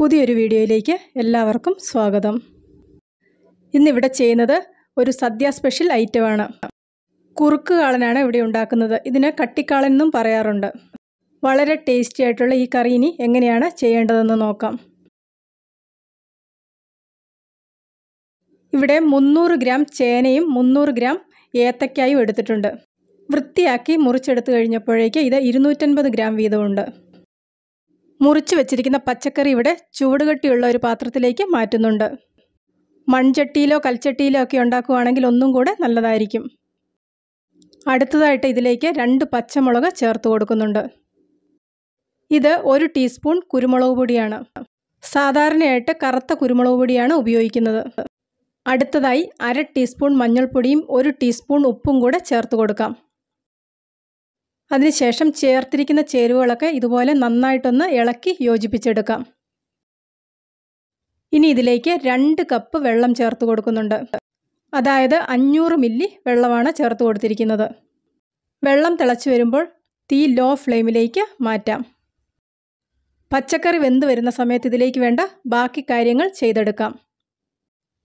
പുതിയൊരു വീഡിയോയിലേക്ക് എല്ലാവർക്കും സ്വാഗതം ഇന്നിവിടെ ചെയ്യുന്നത് ഒരു സദ്യ സ്പെഷ്യൽ ഐറ്റമാണ് കുറുക്ക് കാളനാണ് ഇവിടെ ഉണ്ടാക്കുന്നത് ഇതിന് കട്ടിക്കാളൻ എന്നും പറയാറുണ്ട് വളരെ ടേസ്റ്റി ആയിട്ടുള്ള ഈ കറി ഇനി എങ്ങനെയാണ് ചെയ്യേണ്ടതെന്ന് നോക്കാം ഇവിടെ മുന്നൂറ് ഗ്രാം ചേനയും മുന്നൂറ് ഗ്രാം ഏത്തക്കായും എടുത്തിട്ടുണ്ട് വൃത്തിയാക്കി മുറിച്ചെടുത്തു കഴിഞ്ഞപ്പോഴേക്ക് ഇത് ഇരുന്നൂറ്റൻപത് ഗ്രാം വീതമുണ്ട് മുറിച്ചു വെച്ചിരിക്കുന്ന പച്ചക്കറി ഇവിടെ ചൂടുകെട്ടിയുള്ള ഒരു പാത്രത്തിലേക്ക് മാറ്റുന്നുണ്ട് മൺചട്ടിയിലോ കൽച്ചട്ടിയിലോ ഒക്കെ ഉണ്ടാക്കുകയാണെങ്കിൽ ഒന്നും കൂടെ നല്ലതായിരിക്കും അടുത്തതായിട്ട് ഇതിലേക്ക് രണ്ട് പച്ചമുളക് ചേർത്ത് കൊടുക്കുന്നുണ്ട് ഇത് ഒരു ടീസ്പൂൺ കുരുമുളക് പൊടിയാണ് സാധാരണയായിട്ട് കറുത്ത കുരുമുളക് പൊടിയാണ് ഉപയോഗിക്കുന്നത് അടുത്തതായി അര ടീസ്പൂൺ മഞ്ഞൾപ്പൊടിയും ഒരു ടീസ്പൂൺ ഉപ്പും കൂടെ ചേർത്ത് കൊടുക്കാം അതിനുശേഷം ചേർത്തിരിക്കുന്ന ചേരുവകളൊക്കെ ഇതുപോലെ നന്നായിട്ടൊന്ന് ഇളക്കി യോജിപ്പിച്ചെടുക്കാം ഇനി ഇതിലേക്ക് രണ്ട് കപ്പ് വെള്ളം ചേർത്ത് കൊടുക്കുന്നുണ്ട് അതായത് അഞ്ഞൂറ് മില്ലി വെള്ളമാണ് ചേർത്ത് കൊടുത്തിരിക്കുന്നത് വെള്ളം തിളച്ചു വരുമ്പോൾ തീ ലോ ഫ്ലെയിമിലേക്ക് മാറ്റാം പച്ചക്കറി വെന്ത് വരുന്ന സമയത്ത് ഇതിലേക്ക് വേണ്ട ബാക്കി കാര്യങ്ങൾ ചെയ്തെടുക്കാം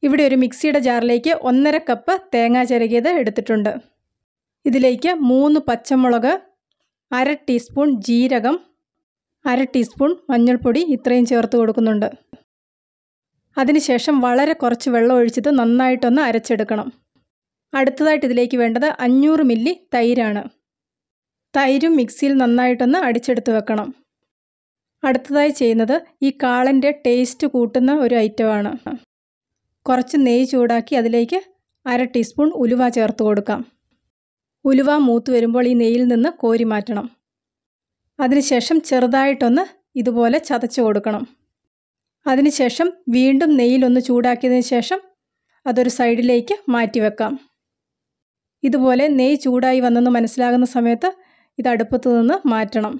ഇവിടെ ഒരു മിക്സിയുടെ ജാറിലേക്ക് ഒന്നര കപ്പ് തേങ്ങ ചിരകിയത് എടുത്തിട്ടുണ്ട് ഇതിലേക്ക് മൂന്ന് പച്ചമുളക് അര ടീസ്പൂൺ ജീരകം അര ടീസ്പൂൺ മഞ്ഞൾപ്പൊടി ഇത്രയും ചേർത്ത് കൊടുക്കുന്നുണ്ട് അതിനുശേഷം വളരെ കുറച്ച് വെള്ളം ഒഴിച്ചത് നന്നായിട്ടൊന്ന് അരച്ചെടുക്കണം അടുത്തതായിട്ട് ഇതിലേക്ക് വേണ്ടത് അഞ്ഞൂറ് മില്ലി തൈരാണ് തൈരും മിക്സിയിൽ നന്നായിട്ടൊന്ന് അടിച്ചെടുത്ത് വെക്കണം അടുത്തതായി ചെയ്യുന്നത് ഈ കാളൻ്റെ ടേസ്റ്റ് കൂട്ടുന്ന ഒരു ഐറ്റമാണ് കുറച്ച് നെയ്യ് ചൂടാക്കി അതിലേക്ക് അര ടീസ്പൂൺ ഉലുവ ചേർത്ത് കൊടുക്കാം ഉലുവ മൂത്ത് വരുമ്പോൾ ഈ നെയ്യിൽ നിന്ന് കോരി മാറ്റണം അതിനുശേഷം ചെറുതായിട്ടൊന്ന് ഇതുപോലെ ചതച്ചു കൊടുക്കണം അതിനുശേഷം വീണ്ടും നെയ്യിലൊന്ന് ചൂടാക്കിയതിന് ശേഷം അതൊരു സൈഡിലേക്ക് മാറ്റി വെക്കാം ഇതുപോലെ നെയ്യ് ചൂടായി വന്നെന്ന് മനസ്സിലാകുന്ന സമയത്ത് ഇത് അടുപ്പത്തു നിന്ന് മാറ്റണം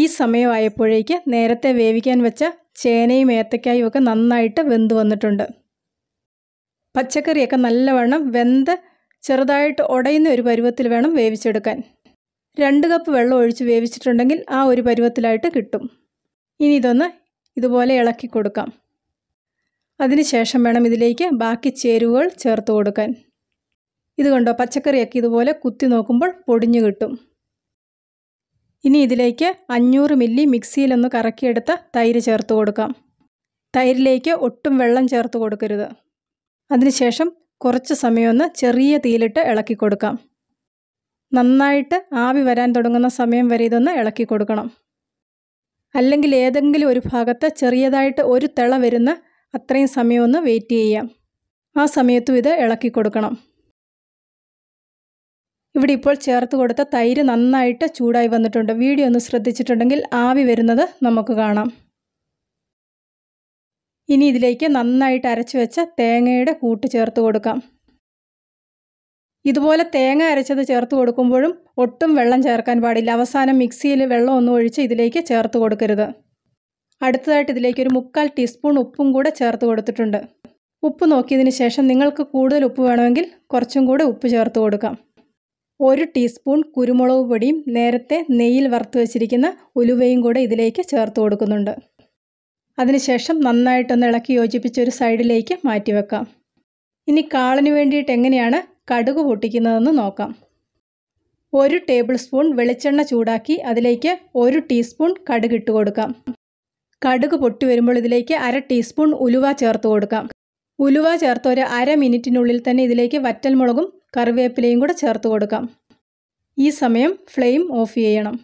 ഈ സമയമായപ്പോഴേക്ക് നേരത്തെ വേവിക്കാൻ വെച്ച ചേനയും ഏത്തക്കായും ഒക്കെ നന്നായിട്ട് വെന്ത് വന്നിട്ടുണ്ട് പച്ചക്കറിയൊക്കെ നല്ലവണ്ണം വെന്ത് ചെറുതായിട്ട് ഉടയുന്ന ഒരു പരുവത്തിൽ വേണം വേവിച്ചെടുക്കാൻ രണ്ട് കപ്പ് വെള്ളം ഒഴിച്ച് വേവിച്ചിട്ടുണ്ടെങ്കിൽ ആ ഒരു പരുവത്തിലായിട്ട് കിട്ടും ഇനി ഇതൊന്ന് ഇതുപോലെ ഇളക്കി കൊടുക്കാം അതിനുശേഷം വേണം ഇതിലേക്ക് ബാക്കി ചേരുവകൾ ചേർത്ത് കൊടുക്കാൻ ഇതുകൊണ്ടോ കണ്ടോ പച്ചക്കറിയൊക്കെ ഇതുപോലെ കുത്തി നോക്കുമ്പോൾ പൊടിഞ്ഞു കിട്ടും ഇനി ഇതിലേക്ക് അഞ്ഞൂറ് മില്ലി മിക്സിയിലൊന്ന് കറക്കിയെടുത്ത തൈര് ചേർത്ത് കൊടുക്കാം തൈരിലേക്ക് ഒട്ടും വെള്ളം ചേർത്ത് കൊടുക്കരുത് അതിനുശേഷം കുറച്ച് സമയമൊന്ന് ചെറിയ തീയിലിട്ട് ഇളക്കി കൊടുക്കാം നന്നായിട്ട് ആവി വരാൻ തുടങ്ങുന്ന സമയം വരെ ഇതൊന്ന് ഇളക്കി കൊടുക്കണം അല്ലെങ്കിൽ ഏതെങ്കിലും ഒരു ഭാഗത്ത് ചെറിയതായിട്ട് ഒരു തിള വരുന്ന അത്രയും സമയം ഒന്ന് വെയിറ്റ് ചെയ്യാം ആ സമയത്തും ഇത് ഇളക്കി കൊടുക്കണം ഇവിടെ ഇപ്പോൾ ചേർത്ത് കൊടുത്ത തൈര് നന്നായിട്ട് ചൂടായി വന്നിട്ടുണ്ട് വീഡിയോ ഒന്ന് ശ്രദ്ധിച്ചിട്ടുണ്ടെങ്കിൽ ആവി വരുന്നത് നമുക്ക് കാണാം ഇനി ഇതിലേക്ക് നന്നായിട്ട് അരച്ചു വെച്ച തേങ്ങയുടെ കൂട്ട് ചേർത്ത് കൊടുക്കാം ഇതുപോലെ തേങ്ങ അരച്ചത് ചേർത്ത് കൊടുക്കുമ്പോഴും ഒട്ടും വെള്ളം ചേർക്കാൻ പാടില്ല അവസാനം മിക്സിയിൽ വെള്ളം ഒന്നും ഒഴിച്ച് ഇതിലേക്ക് ചേർത്ത് കൊടുക്കരുത് അടുത്തതായിട്ട് ഇതിലേക്ക് ഒരു മുക്കാൽ ടീസ്പൂൺ ഉപ്പും കൂടെ ചേർത്ത് കൊടുത്തിട്ടുണ്ട് ഉപ്പ് നോക്കിയതിന് ശേഷം നിങ്ങൾക്ക് കൂടുതൽ ഉപ്പ് വേണമെങ്കിൽ കുറച്ചും കൂടെ ഉപ്പ് ചേർത്ത് കൊടുക്കാം ഒരു ടീസ്പൂൺ കുരുമുളക് പൊടിയും നേരത്തെ നെയ്യിൽ വറുത്ത് വെച്ചിരിക്കുന്ന ഉലുവയും കൂടെ ഇതിലേക്ക് ചേർത്ത് കൊടുക്കുന്നുണ്ട് അതിനുശേഷം നന്നായിട്ടൊന്ന് ഇളക്കി യോജിപ്പിച്ച് ഒരു സൈഡിലേക്ക് മാറ്റി വെക്കാം ഇനി കാളന് വേണ്ടിയിട്ട് എങ്ങനെയാണ് കടുക് പൊട്ടിക്കുന്നതെന്ന് നോക്കാം ഒരു ടേബിൾ സ്പൂൺ വെളിച്ചെണ്ണ ചൂടാക്കി അതിലേക്ക് ഒരു ടീസ്പൂൺ കടുക് ഇട്ട് കൊടുക്കാം കടുക് പൊട്ടി വരുമ്പോൾ ഇതിലേക്ക് അര ടീസ്പൂൺ ഉലുവ ചേർത്ത് കൊടുക്കാം ഉലുവ ചേർത്ത് ഒരു അര മിനിറ്റിനുള്ളിൽ തന്നെ ഇതിലേക്ക് വറ്റൽമുളകും കറിവേപ്പിലയും കൂടെ ചേർത്ത് കൊടുക്കാം ഈ സമയം ഫ്ലെയിം ഓഫ് ചെയ്യണം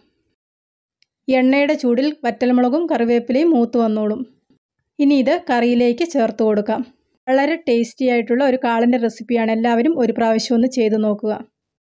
എണ്ണയുടെ ചൂടിൽ വറ്റൽമുളകും കറിവേപ്പിലയും മൂത്ത് വന്നോളും ഇനി ഇത് കറിയിലേക്ക് ചേർത്ത് കൊടുക്കാം വളരെ ടേസ്റ്റി ആയിട്ടുള്ള ഒരു കാളിൻ്റെ റെസിപ്പിയാണ് എല്ലാവരും ഒരു പ്രാവശ്യം ഒന്ന് ചെയ്തു നോക്കുക